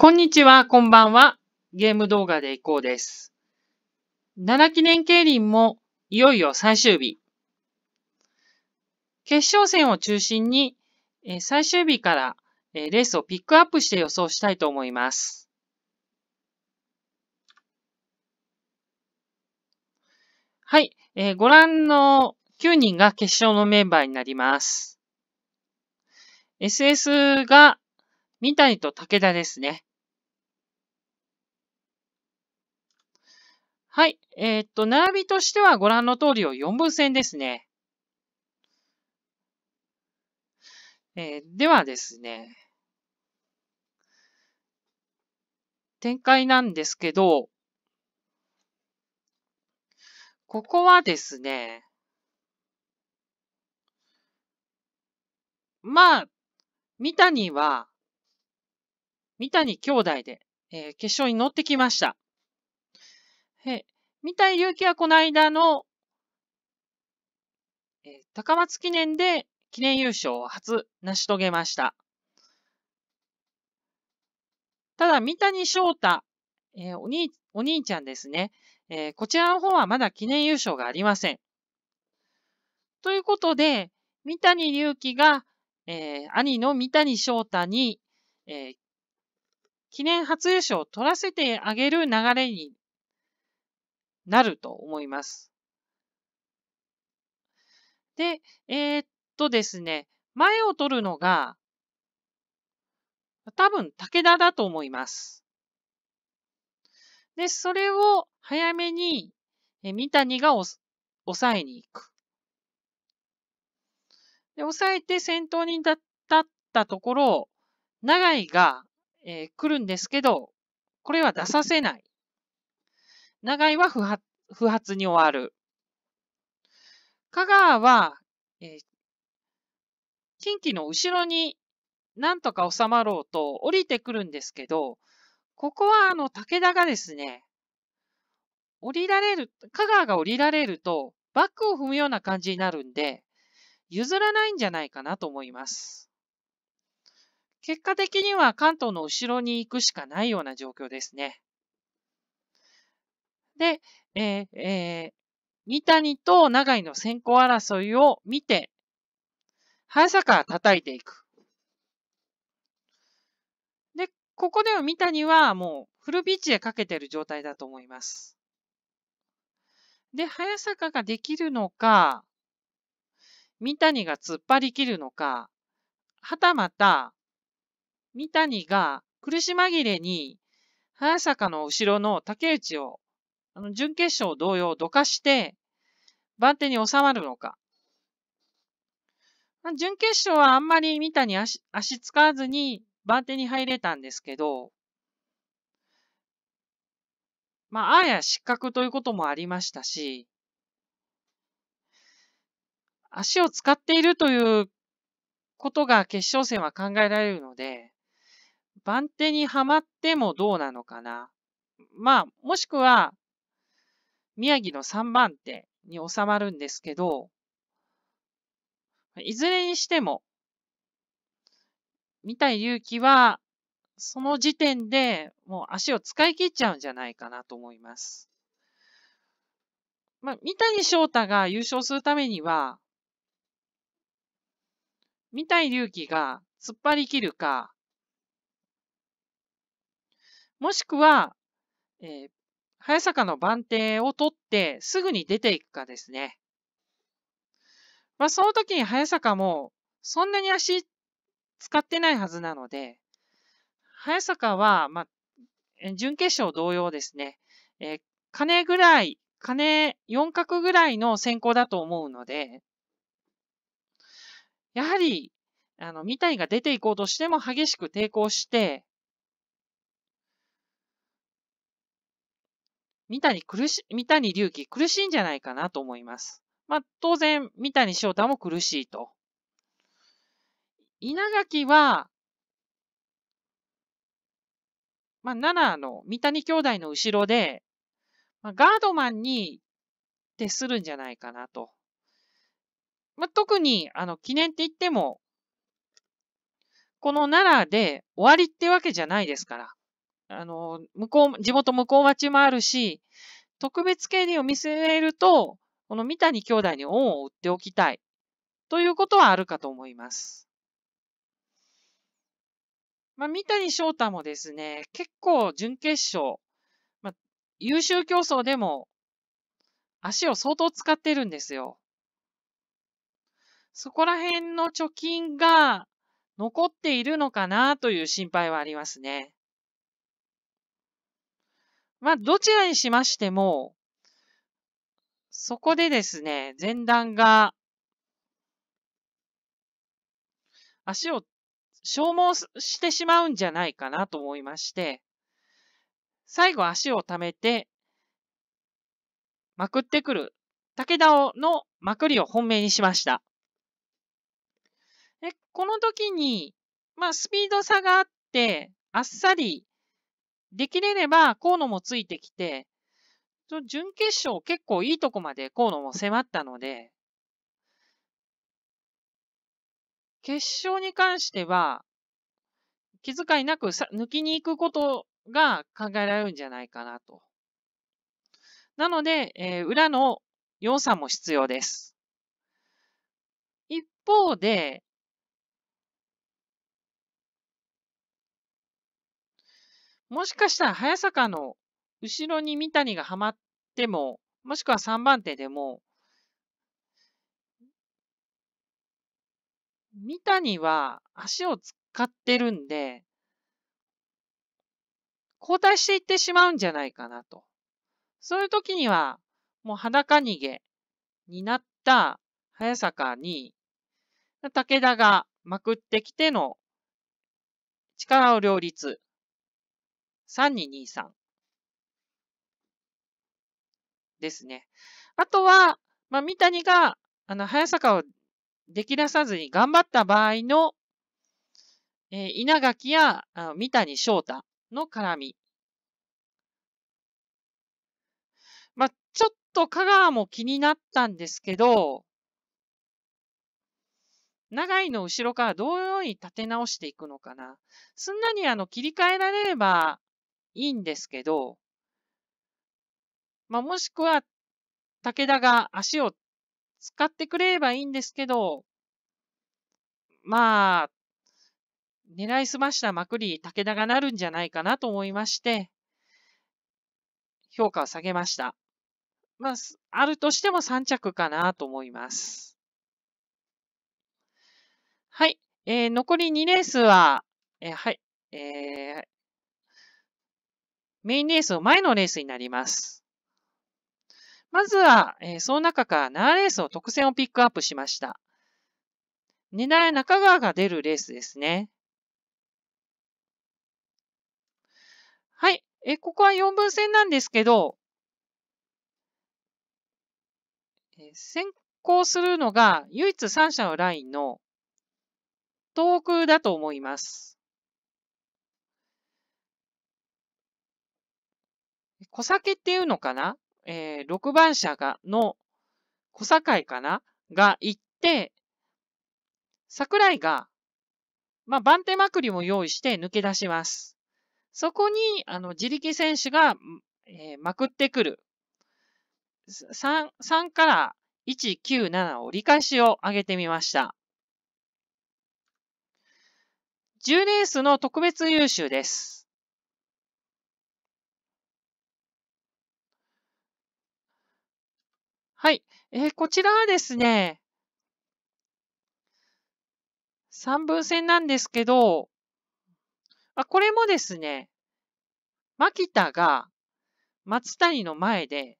こんにちは、こんばんは。ゲーム動画でいこうです。奈良記念競輪もいよいよ最終日。決勝戦を中心に、え最終日からえレースをピックアップして予想したいと思います。はい、えご覧の9人が決勝のメンバーになります。SS が三谷と武田ですね。はい。えー、っと、並びとしてはご覧の通りを4分線ですね。えー、ではですね、展開なんですけど、ここはですね、まあ、三谷は、三谷兄弟で、えー、決勝に乗ってきました。へ三谷隆樹はこの間の、え高松記念で記念優勝を初成し遂げました。ただ、三谷翔太、えー、お兄、お兄ちゃんですね。えー、こちらの方はまだ記念優勝がありません。ということで、三谷隆樹が、えー、兄の三谷翔太に、え記念初優勝を取らせてあげる流れになると思います。で、えー、っとですね、前を取るのが、多分武田だと思います。で、それを早めに三谷が抑えに行く。で、抑えて先頭に立ったところ、永井が、えー、来るんですけど、これは出させない。長井は不発不発に終わる。香川は、えー、近畿の後ろになんとか収まろうと降りてくるんですけど、ここはあの武田がですね、降りられる、香川が降りられると、バックを踏むような感じになるんで、譲らないんじゃないかなと思います。結果的には関東の後ろに行くしかないような状況ですね。で、えー、えー、三谷と長井の先行争いを見て、早坂叩いていく。で、ここでは三谷はもうフルピッチでかけてる状態だと思います。で、早坂ができるのか、三谷が突っ張り切るのか、はたまた、三谷が苦し紛れに、早坂の後ろの竹内をあの、準決勝同様、どかして、番手に収まるのか。準決勝はあんまり三谷足、足使わずに番手に入れたんですけど、まあ、あや失格ということもありましたし、足を使っているということが決勝戦は考えられるので、番手にはまってもどうなのかな。まあ、もしくは、宮城の3番手に収まるんですけど、いずれにしても、三谷勇気は、その時点でもう足を使い切っちゃうんじゃないかなと思います。まあ、三谷翔太が優勝するためには、三谷勇気が突っ張り切るか、もしくは、えー、早坂の番手を取ってすぐに出ていくかですね。まあ、その時に早坂もそんなに足使ってないはずなので、早坂は、まあ、準決勝同様ですね、えー、金ぐらい、金4角ぐらいの先行だと思うので、やはり、あの、三谷が出ていこうとしても激しく抵抗して、三谷苦し、三谷隆起苦しいんじゃないかなと思います。まあ、当然、三谷翔太も苦しいと。稲垣は、まあ、良の三谷兄弟の後ろで、まあ、ガードマンに徹するんじゃないかなと。まあ、特に、あの、記念って言っても、この奈良で終わりってわけじゃないですから、あの、向こう、地元向こう町もあるし、特別経理を見据えると、この三谷兄弟に恩を売っておきたい。ということはあるかと思います。まあ、三谷翔太もですね、結構準決勝、まあ、優秀競争でも足を相当使ってるんですよ。そこら辺の貯金が残っているのかなという心配はありますね。まあ、どちらにしましても、そこでですね、前段が、足を消耗してしまうんじゃないかなと思いまして、最後足を溜めて、まくってくる、武田をのまくりを本命にしました。この時に、まあ、スピード差があって、あっさりできれれば、河野もついてきて、準決勝結構いいとこまで河野も迫ったので、決勝に関しては、気遣いなくさ抜きに行くことが考えられるんじゃないかなと。なので、えー、裏の要素も必要です。一方で、もしかしたら早坂の後ろに三谷がはまっても、もしくは3番手でも、三谷は足を使ってるんで、交代していってしまうんじゃないかなと。そういう時には、もう裸逃げになった早坂に、武田がまくってきての力を両立。3223ですね。あとは、まあ、三谷が、あの、早坂を出来出さずに頑張った場合の、えー、稲垣やあ三谷翔太の絡み。まあ、ちょっと香川も気になったんですけど、長井の後ろからどのように立て直していくのかな。すんなりあの切り替えられれば、いいんですけど、まあ、もしくは、武田が足を使ってくれればいいんですけど、まあ、狙いすましたまくり、武田がなるんじゃないかなと思いまして、評価を下げました。まあ、あるとしても3着かなと思います。はい。えー、残り2レースは、えー、はい。えー、メインレースの前のレースになります。まずは、えー、その中から7レースの特選をピックアップしました。段代中川が出るレースですね。はい。えー、ここは4分戦なんですけど、えー、先行するのが唯一3社のラインの東北だと思います。小酒っていうのかなえー、6番車が、の、小堺かなが行って、桜井が、まあ、番手まくりも用意して抜け出します。そこに、あの、自力選手が、えー、まくってくる。3、3から197折り返しを上げてみました。10レースの特別優秀です。えー、こちらはですね、三分線なんですけど、あ、これもですね、牧田が松谷の前で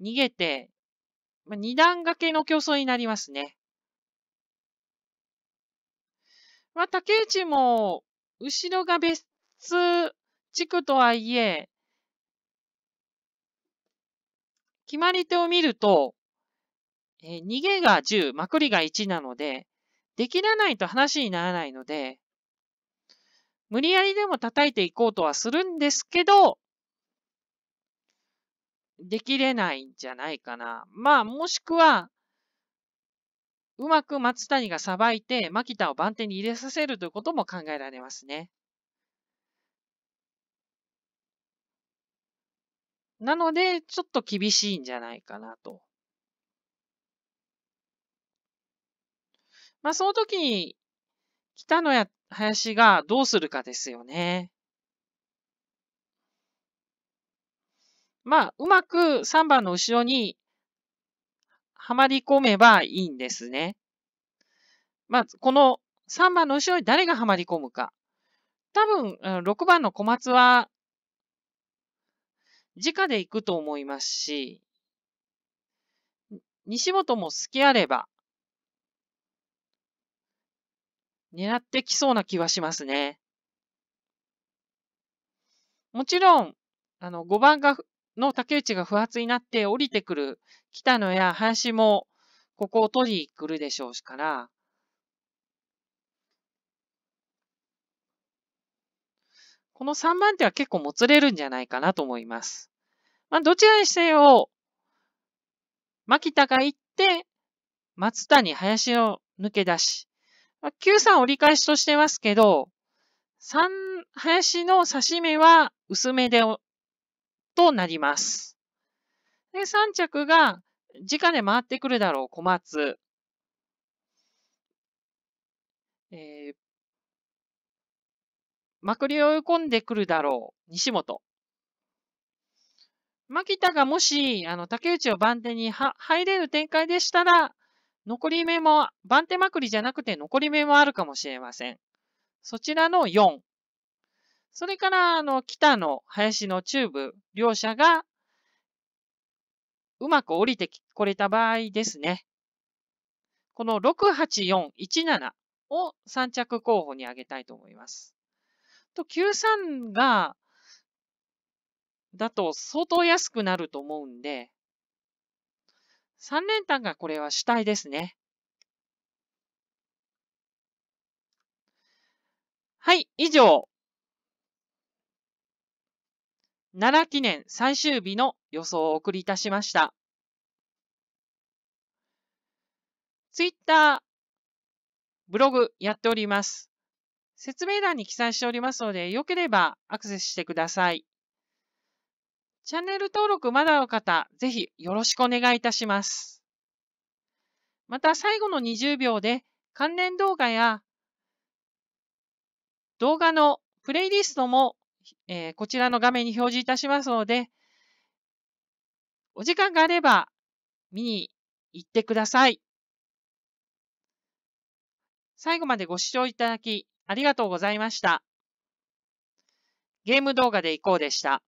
逃げて、ま二段掛けの競争になりますね。まあ、竹内も、後ろが別地区とはいえ、決まり手を見ると、えー、逃げが10、まくりが1なので、できらないと話にならないので、無理やりでも叩いていこうとはするんですけど、できれないんじゃないかな。まあ、もしくは、うまく松谷がさばいて、牧田を番手に入れさせるということも考えられますね。なので、ちょっと厳しいんじゃないかなと。まあ、その時に、北野や林がどうするかですよね。まあ、うまく3番の後ろにはまり込めばいいんですね。まあ、この3番の後ろに誰がはまり込むか。多分、6番の小松は、直で行くと思いますし、西本も隙あれば、狙ってきそうな気はしますね。もちろん、あの、5番が、の竹内が不発になって降りてくる北野や林も、ここを取りに来るでしょうから、この3番手は結構もつれるんじゃないかなと思います。まあ、どちらにせよ、牧田が行って、松谷、林を抜け出し。まあ、9、3折り返しとしてますけど、3、林の刺し目は薄めで、となります。で、3着が直で回ってくるだろう、小松。えー、まくりを追い込んでくるだろう、西本。牧田がもし、あの、竹内を番手に入れる展開でしたら、残り目も、番手まくりじゃなくて残り目もあるかもしれません。そちらの4。それから、あの、北の林の中部、両者が、うまく降りてこれた場合ですね。この6、8、4、17を3着候補に挙げたいと思います。と、9、3が、だと相当安くなると思うんで、三連単がこれは主体ですね。はい、以上。奈良記念最終日の予想をお送りいたしました。ツイッター、ブログやっております。説明欄に記載しておりますので、よければアクセスしてください。チャンネル登録まだの方、ぜひよろしくお願いいたします。また最後の20秒で関連動画や動画のプレイリストも、えー、こちらの画面に表示いたしますので、お時間があれば見に行ってください。最後までご視聴いただきありがとうございました。ゲーム動画でいこうでした。